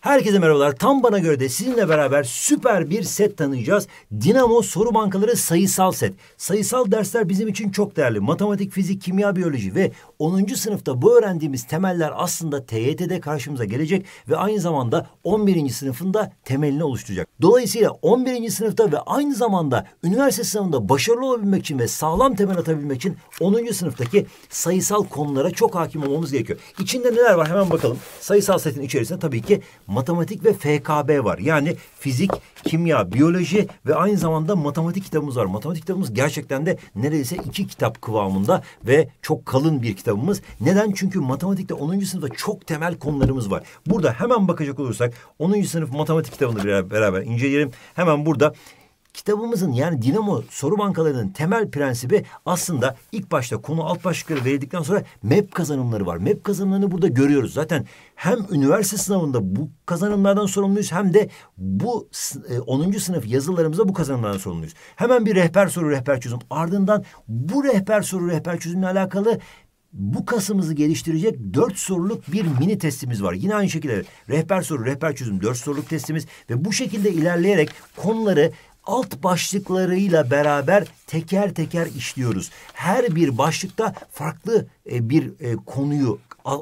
Herkese merhabalar. Tam bana göre de sizinle beraber süper bir set tanıyacağız. Dinamo Soru Bankaları Sayısal Set. Sayısal dersler bizim için çok değerli. Matematik, fizik, kimya, biyoloji ve 10. sınıfta bu öğrendiğimiz temeller aslında TYT'de karşımıza gelecek ve aynı zamanda 11. sınıfında temelini oluşturacak. Dolayısıyla 11. sınıfta ve aynı zamanda üniversite sınavında başarılı olabilmek için ve sağlam temel atabilmek için 10. sınıftaki sayısal konulara çok hakim olmamız gerekiyor. İçinde neler var hemen bakalım. Sayısal setin içerisinde tabii ki matematik ve FKB var. Yani fizik, kimya, biyoloji ve aynı zamanda matematik kitabımız var. Matematik kitabımız gerçekten de neredeyse iki kitap kıvamında ve çok kalın bir kitap kitabımız. Neden? Çünkü matematikte 10. sınıfta çok temel konularımız var. Burada hemen bakacak olursak 10. sınıf matematik kitabını beraber inceleyelim. Hemen burada kitabımızın yani Dinamo soru bankalarının temel prensibi aslında ilk başta konu alt başlıkları verildikten sonra MEP kazanımları var. MEP kazanımlarını burada görüyoruz. Zaten hem üniversite sınavında bu kazanımlardan sorumluyuz hem de bu e, 10. sınıf yazılarımızda bu kazanımlardan sorumluyuz. Hemen bir rehber soru rehber çözüm ardından bu rehber soru rehber çözümle alakalı bu kasımızı geliştirecek dört soruluk bir mini testimiz var. Yine aynı şekilde rehber soru, rehber çözüm, dört soruluk testimiz ve bu şekilde ilerleyerek konuları alt başlıklarıyla beraber teker teker işliyoruz. Her bir başlıkta farklı e, bir e, konuyu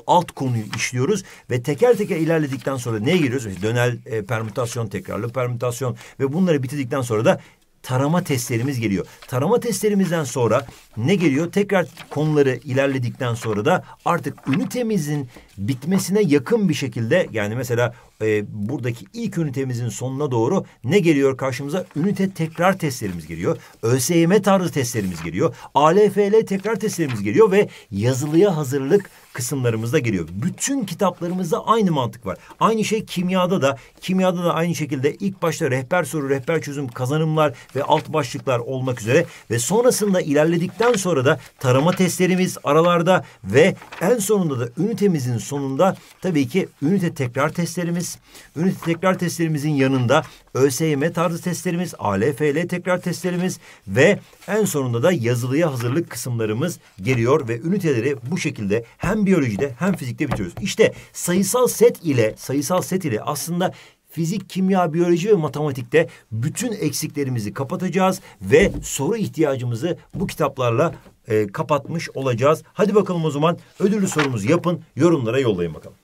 alt konuyu işliyoruz ve teker teker ilerledikten sonra neye giriyoruz? Dönel e, permütasyon, tekrarlı permütasyon ve bunları bitirdikten sonra da tarama testlerimiz geliyor. Tarama testlerimizden sonra ne geliyor? Tekrar konuları ilerledikten sonra da artık ünitemizin bitmesine yakın bir şekilde yani mesela e, buradaki ilk ünitemizin sonuna doğru ne geliyor karşımıza? Ünite tekrar testlerimiz geliyor. ÖSYM tarzı testlerimiz geliyor. ALFL tekrar testlerimiz geliyor ve yazılıya hazırlık kısımlarımızda geliyor. Bütün kitaplarımızda aynı mantık var. Aynı şey kimyada da, kimyada da aynı şekilde ilk başta rehber soru, rehber çözüm, kazanımlar ve alt başlıklar olmak üzere ve sonrasında ilerledikten sonra da tarama testlerimiz aralarda ve en sonunda da ünitemizin sonunda tabii ki ünite tekrar testlerimiz, ünite tekrar testlerimizin yanında ÖSYM tarzı testlerimiz, ALFL tekrar testlerimiz ve en sonunda da yazılıya hazırlık kısımlarımız geliyor ve üniteleri bu şekilde hem biyolojide hem fizikte bitiyoruz. İşte sayısal set ile sayısal set ile aslında fizik, kimya, biyoloji ve matematikte bütün eksiklerimizi kapatacağız ve soru ihtiyacımızı bu kitaplarla e, kapatmış olacağız. Hadi bakalım o zaman ödüllü sorumuzu yapın, yorumlara yollayın bakalım.